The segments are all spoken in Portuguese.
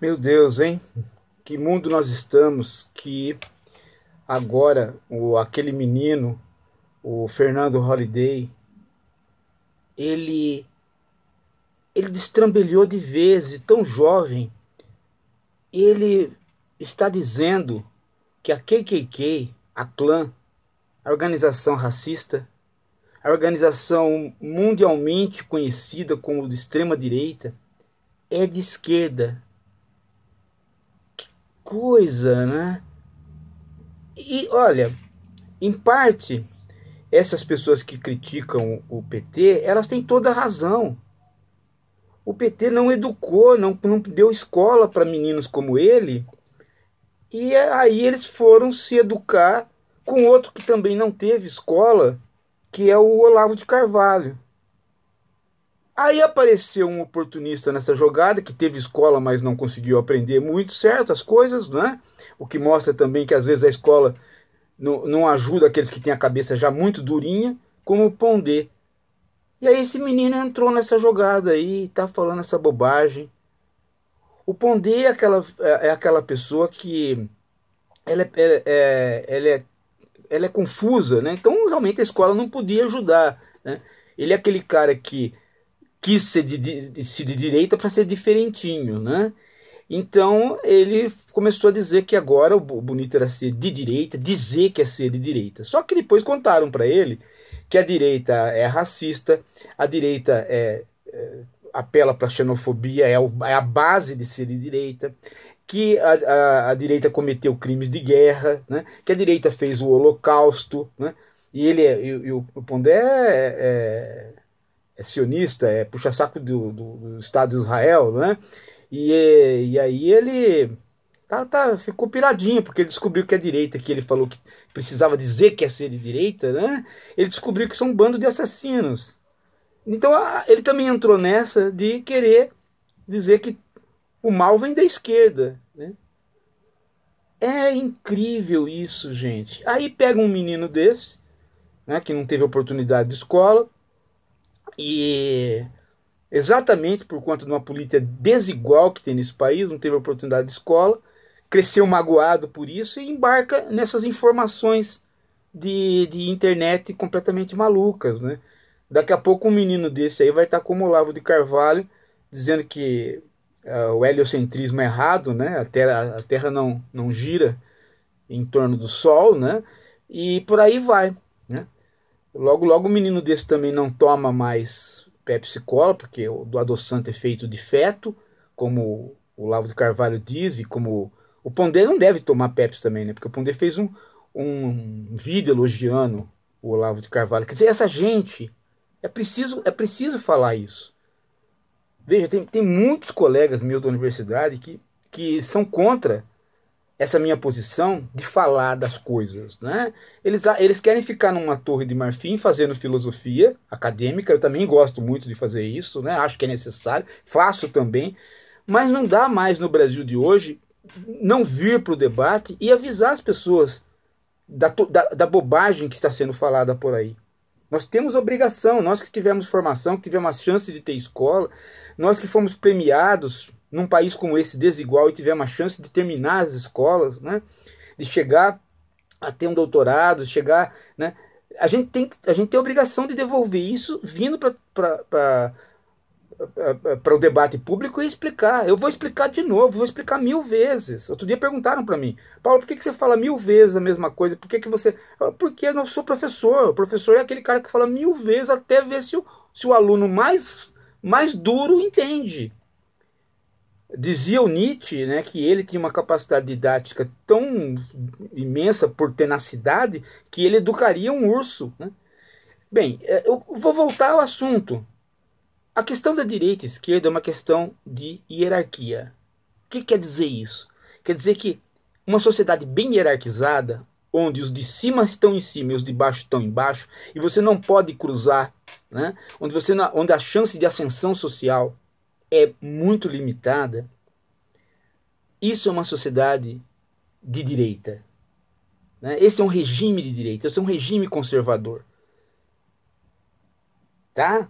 Meu Deus, hein? Que mundo nós estamos que agora o aquele menino, o Fernando Holiday, ele ele destrambelhou de e tão jovem. Ele está dizendo que a KKK, a clã, a organização racista, a organização mundialmente conhecida como de extrema direita, é de esquerda, coisa, né? E olha, em parte, essas pessoas que criticam o PT, elas têm toda a razão. O PT não educou, não, não deu escola para meninos como ele. E aí eles foram se educar com outro que também não teve escola, que é o Olavo de Carvalho. Aí apareceu um oportunista nessa jogada que teve escola, mas não conseguiu aprender muito certo as coisas, né? O que mostra também que às vezes a escola não, não ajuda aqueles que têm a cabeça já muito durinha, como o Pondé. E aí esse menino entrou nessa jogada aí, tá falando essa bobagem. O Pondé é aquela, é, é aquela pessoa que ela é, ela é, ela é, ela é confusa, né? Então realmente a escola não podia ajudar, né? Ele é aquele cara que quis ser de, de, de direita para ser diferentinho, né? Então ele começou a dizer que agora o bonito era ser de direita, dizer que é ser de direita. Só que depois contaram para ele que a direita é racista, a direita é, é apela para xenofobia, é, o, é, a base de ser de direita, que a, a, a, direita cometeu crimes de guerra, né? que a direita fez o holocausto, né? e ele é, e, e o, o Pondé é, é é sionista, é puxa-saco do, do, do, Estado de Israel, né? E, e aí ele tá, tá, ficou piradinho, porque ele descobriu que a é direita, que ele falou que precisava dizer que é ser de direita, né? Ele descobriu que são um bando de assassinos. Então ele também entrou nessa de querer dizer que o mal vem da esquerda, né? É incrível isso, gente. Aí pega um menino desse, né, que não teve oportunidade de escola, e exatamente por conta de uma política desigual que tem nesse país, não teve oportunidade de escola, cresceu magoado por isso e embarca nessas informações de, de internet completamente malucas, né? Daqui a pouco um menino desse aí vai estar como o Olavo de Carvalho, dizendo que uh, o heliocentrismo é errado, né? A Terra, a terra não, não gira em torno do Sol, né? E por aí vai. Logo, logo o menino desse também não toma mais Pepsi Cola, porque o do adoçante é feito de feto, como o Lavo de Carvalho diz, e como o Pondé não deve tomar Pepsi também, né? Porque o Pondé fez um, um vídeo elogiando o Olavo de Carvalho. Quer dizer, essa gente, é preciso, é preciso falar isso. Veja, tem, tem muitos colegas meus da universidade que, que são contra essa minha posição de falar das coisas, né? Eles, eles querem ficar numa torre de marfim fazendo filosofia acadêmica. Eu também gosto muito de fazer isso, né? Acho que é necessário, faço também, mas não dá mais no Brasil de hoje não vir para o debate e avisar as pessoas da, da, da bobagem que está sendo falada por aí. Nós temos obrigação, nós que tivemos formação, que tivemos a chance de ter escola, nós que fomos premiados num país como esse desigual e tiver uma chance de terminar as escolas, né? de chegar a ter um doutorado, chegar. Né? A, gente tem, a gente tem a obrigação de devolver isso vindo para para o debate público e explicar. Eu vou explicar de novo, vou explicar mil vezes. Outro dia perguntaram para mim, Paulo, por que, que você fala mil vezes a mesma coisa? Por que, que você. Porque eu não sou professor. O professor é aquele cara que fala mil vezes até ver se o, se o aluno mais, mais duro entende. Dizia o Nietzsche né, que ele tinha uma capacidade didática tão imensa por tenacidade que ele educaria um urso. Né? Bem, eh, eu vou voltar ao assunto. A questão da direita e esquerda é uma questão de hierarquia. O que quer dizer isso? Quer dizer que uma sociedade bem hierarquizada, onde os de cima estão em cima e os de baixo estão embaixo, e você não pode cruzar, né? onde, você, onde a chance de ascensão social é muito limitada, isso é uma sociedade de direita. Né? Esse é um regime de direita, esse é um regime conservador. Tá?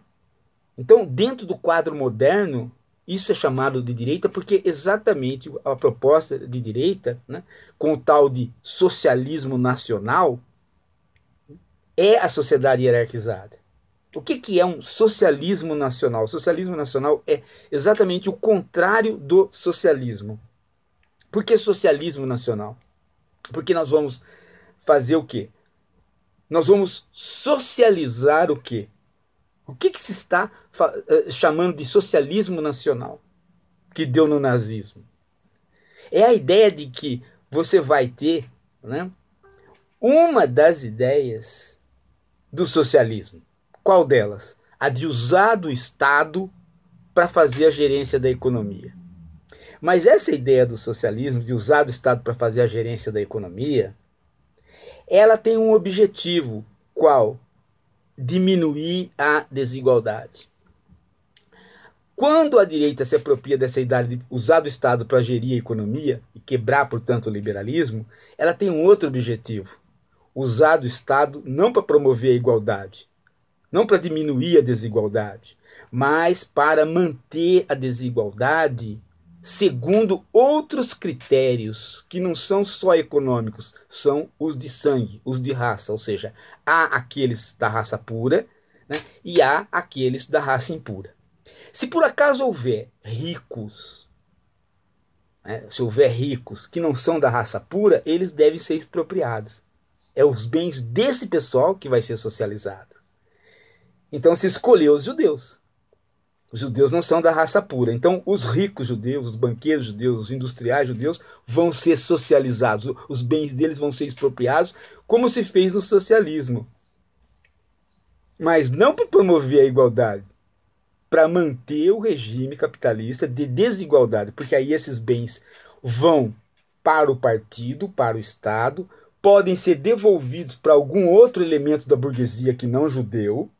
Então, dentro do quadro moderno, isso é chamado de direita porque exatamente a proposta de direita, né, com o tal de socialismo nacional, é a sociedade hierarquizada. O que, que é um socialismo nacional? O socialismo nacional é exatamente o contrário do socialismo. Por que socialismo nacional? Porque nós vamos fazer o quê? Nós vamos socializar o quê? O que, que se está eh, chamando de socialismo nacional que deu no nazismo? É a ideia de que você vai ter né, uma das ideias do socialismo. Qual delas? A de usar do Estado para fazer a gerência da economia. Mas essa ideia do socialismo, de usar do Estado para fazer a gerência da economia, ela tem um objetivo, qual? Diminuir a desigualdade. Quando a direita se apropria dessa ideia de usar do Estado para gerir a economia e quebrar, portanto, o liberalismo, ela tem um outro objetivo: usar do Estado não para promover a igualdade, não para diminuir a desigualdade, mas para manter a desigualdade segundo outros critérios que não são só econômicos, são os de sangue, os de raça, ou seja, há aqueles da raça pura né, e há aqueles da raça impura. Se por acaso houver ricos, né, se houver ricos que não são da raça pura, eles devem ser expropriados. É os bens desse pessoal que vai ser socializado. Então se escolheu os judeus. Os judeus não são da raça pura. Então, os ricos judeus, os banqueiros judeus, os industriais judeus vão ser socializados. Os bens deles vão ser expropriados, como se fez no socialismo. Mas não para promover a igualdade, para manter o regime capitalista de desigualdade, porque aí esses bens vão para o partido, para o Estado, podem ser devolvidos para algum outro elemento da burguesia que não judeu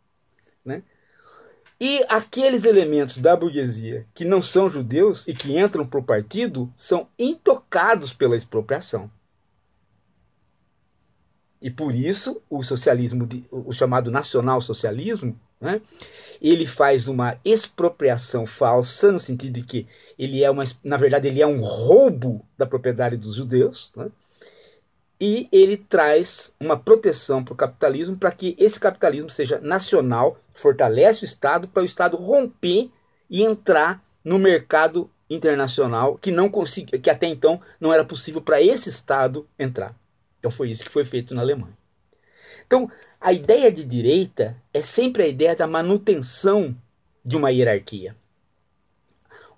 e aqueles elementos da burguesia que não são judeus e que entram para o partido são intocados pela expropriação. E por isso o socialismo, o chamado nacional-socialismo, né, ele faz uma expropriação falsa no sentido de que ele é uma, na verdade, ele é um roubo da propriedade dos judeus. Né, e ele traz uma proteção para o capitalismo para que esse capitalismo seja nacional, fortalece o Estado para o Estado romper e entrar no mercado internacional que não consegui, que até então não era possível para esse Estado entrar. Então foi isso que foi feito na Alemanha. Então a ideia de direita é sempre a ideia da manutenção de uma hierarquia.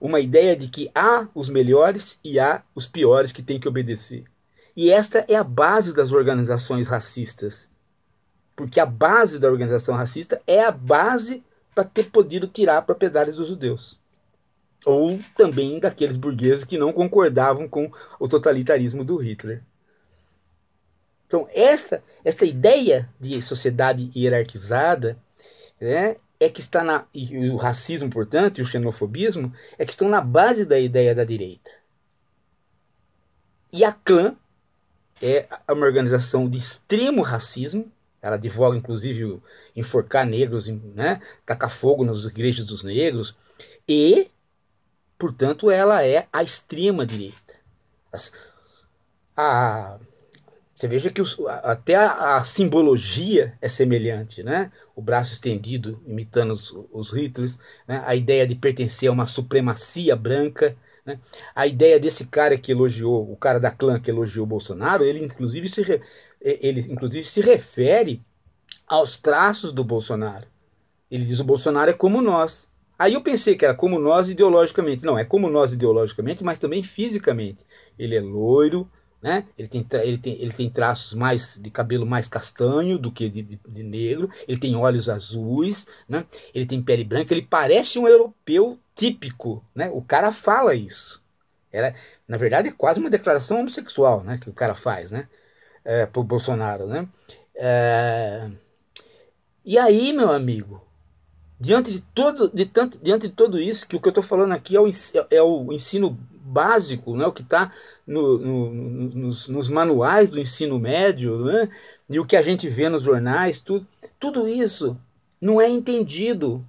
Uma ideia de que há os melhores e há os piores que têm que obedecer e esta é a base das organizações racistas. Porque a base da organização racista é a base para ter podido tirar propriedades dos judeus. Ou também daqueles burgueses que não concordavam com o totalitarismo do Hitler. Então, esta, esta ideia de sociedade hierarquizada né, é que está na. E o racismo, portanto, e o xenofobismo é que estão na base da ideia da direita. E a clã é uma organização de extremo racismo. Ela advoga, inclusive, enforcar negros, né? tacar fogo nas igrejas dos negros. E, portanto, ela é a extrema direita. A, você veja que os, até a, a, simbologia é semelhante, né? O braço estendido imitando os, os Hitlers, né? a ideia de pertencer a uma supremacia branca, né? A ideia desse cara que elogiou, o cara da clã que elogiou Bolsonaro, ele inclusive se, re, ele, inclusive se refere aos traços do Bolsonaro. Ele diz: o Bolsonaro é como nós. Aí eu pensei que era como nós ideologicamente. Não, é como nós ideologicamente, mas também fisicamente. Ele é loiro, né? Ele tem, ele tem, ele tem traços mais de cabelo mais castanho do que de, de, de negro. Ele tem olhos azuis, né? Ele tem pele branca. Ele parece um europeu típico, né? O cara fala isso. Era, na verdade, é quase uma declaração homossexual, né? Que o cara faz, né? É, pro Bolsonaro, né? É... E aí, meu amigo, diante de todo, de tanto, diante de tudo isso, que o que eu estou falando aqui é o, é, é o ensino básico, né? O que está no, no, nos, nos manuais do ensino médio, né? E o que a gente vê nos jornais, tudo, tudo isso não é entendido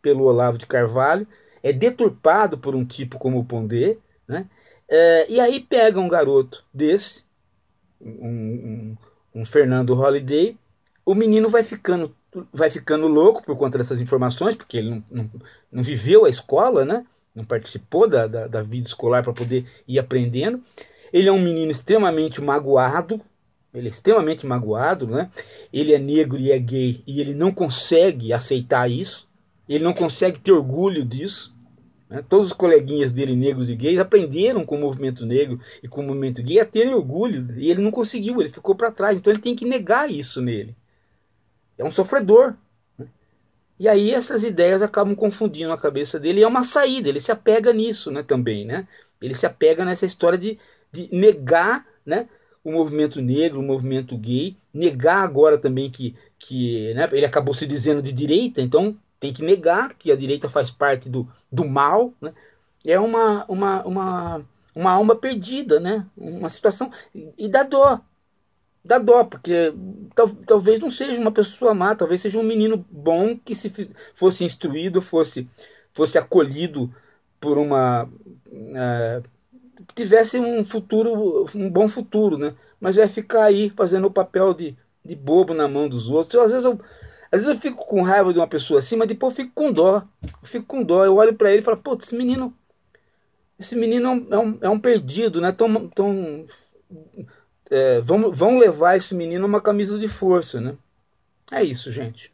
pelo Olavo de Carvalho é deturpado por um tipo como o Pondé, né? É, e aí pega um garoto desse, um, um, um, Fernando Holiday, o menino vai ficando, vai ficando louco por conta dessas informações, porque ele não, não, não viveu a escola, né? não participou da, da, da vida escolar para poder ir aprendendo. Ele é um menino extremamente magoado, ele é extremamente magoado, né? Ele é negro e é gay e ele não consegue aceitar isso, ele não consegue ter orgulho disso. Né? Todos os coleguinhas dele, negros e gays, aprenderam com o movimento negro e com o movimento gay a terem orgulho, e ele não conseguiu, ele ficou para trás, então ele tem que negar isso nele. É um sofredor. Né? E aí essas ideias acabam confundindo a cabeça dele, e é uma saída, ele se apega nisso né, também. Né? Ele se apega nessa história de, de negar né, o movimento negro, o movimento gay, negar agora também que, que né, ele acabou se dizendo de direita, então tem que negar que a direita faz parte do, do mal, né? é uma, uma, uma, uma alma perdida, né? uma situação. E dá dó. Dá dó, porque tal, talvez não seja uma pessoa má, talvez seja um menino bom que se fosse instruído, fosse, fosse acolhido por uma. É, tivesse um futuro, um bom futuro, né? Mas vai ficar aí fazendo o papel de, de bobo na mão dos outros. Eu, às vezes eu, às vezes eu fico com raiva de uma pessoa assim, mas depois eu fico com dó. Eu fico com dó. Eu olho para ele e falo, pô, esse menino. Esse menino é um, é um é perdido, né? Tão, tão, é, vão, levar esse menino uma camisa de força, né? É isso, gente.